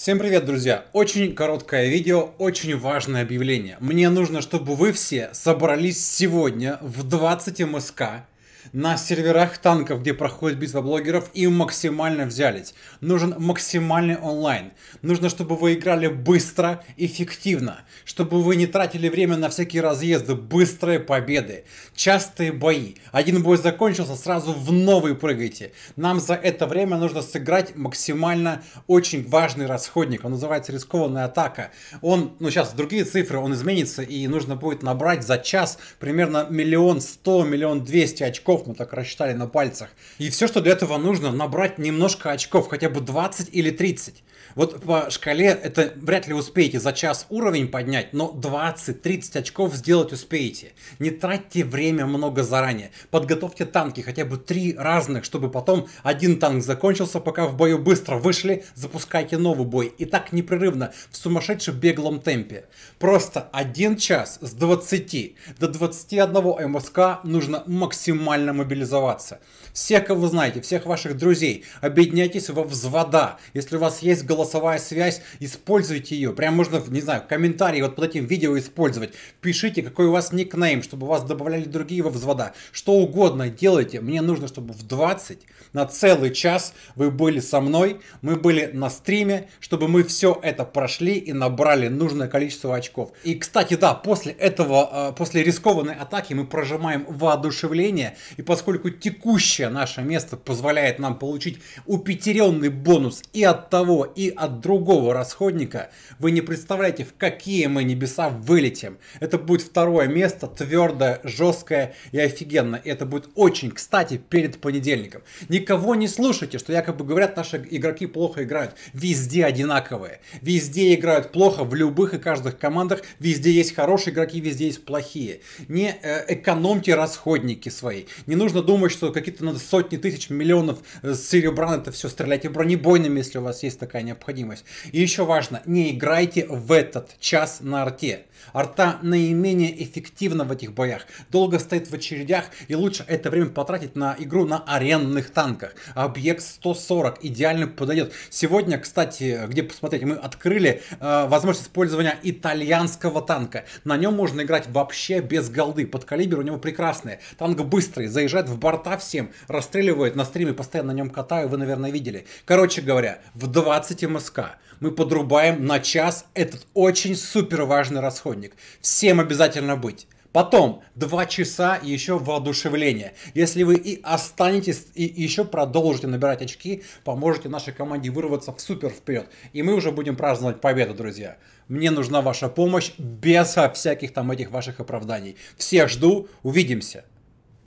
Всем привет, друзья! Очень короткое видео, очень важное объявление. Мне нужно, чтобы вы все собрались сегодня в 20 МСК на серверах танков, где проходит битва блогеров, и максимально взялись. Нужен максимальный онлайн. Нужно, чтобы вы играли быстро, эффективно. Чтобы вы не тратили время на всякие разъезды, быстрые победы, частые бои. Один бой закончился, сразу в новый прыгайте. Нам за это время нужно сыграть максимально очень важный расходник. Он называется рискованная атака. Он, ну сейчас другие цифры, он изменится, и нужно будет набрать за час примерно миллион сто, миллион двести очков очков, мы так рассчитали на пальцах. И все, что для этого нужно, набрать немножко очков, хотя бы 20 или 30. Вот по шкале это вряд ли успеете за час уровень поднять, но 20-30 очков сделать успеете. Не тратьте время много заранее. Подготовьте танки, хотя бы три разных, чтобы потом один танк закончился, пока в бою быстро вышли, запускайте новый бой. И так непрерывно, в сумасшедшем беглом темпе. Просто один час с 20 до 21 МСК нужно максимально максимально мобилизоваться. Всех, кого вы знаете, всех ваших друзей, объединяйтесь во взвода. Если у вас есть голосовая связь, используйте ее. Прям можно, не знаю, комментарии вот под этим видео использовать. Пишите, какой у вас никнейм, чтобы вас добавляли другие во взвода. Что угодно делайте. Мне нужно, чтобы в 20 на целый час вы были со мной, мы были на стриме, чтобы мы все это прошли и набрали нужное количество очков. И, кстати, да, после этого, э, после рискованной атаки мы прожимаем воодушевление и поскольку текущее наше место позволяет нам получить упетеренный бонус и от того, и от другого расходника, вы не представляете, в какие мы небеса вылетим. Это будет второе место, твердое, жесткое и офигенно. И это будет очень кстати перед понедельником. Никого не слушайте, что якобы говорят, наши игроки плохо играют. Везде одинаковые. Везде играют плохо в любых и каждых командах. Везде есть хорошие игроки, везде есть плохие. Не э, экономьте расходники свои. Не нужно думать, что какие-то надо сотни тысяч, миллионов э, серебран это все стрелять и бронебойными, если у вас есть такая необходимость. И еще важно, не играйте в этот час на арте. Арта наименее эффективна в этих боях, долго стоит в очередях и лучше это время потратить на игру на аренных танках. Объект 140 идеально подойдет. Сегодня, кстати, где посмотреть, мы открыли э, возможность использования итальянского танка. На нем можно играть вообще без голды. Под калибр у него прекрасный. Танк быстрый, заезжает в борта всем, расстреливает на стриме, постоянно на нем катаю, вы, наверное, видели. Короче говоря, в 20 МСК мы подрубаем на час этот очень супер важный расходник. Всем обязательно быть. Потом два часа еще воодушевления. Если вы и останетесь, и еще продолжите набирать очки, поможете нашей команде вырваться в супер вперед. И мы уже будем праздновать победу, друзья. Мне нужна ваша помощь без всяких там этих ваших оправданий. Всех жду, увидимся.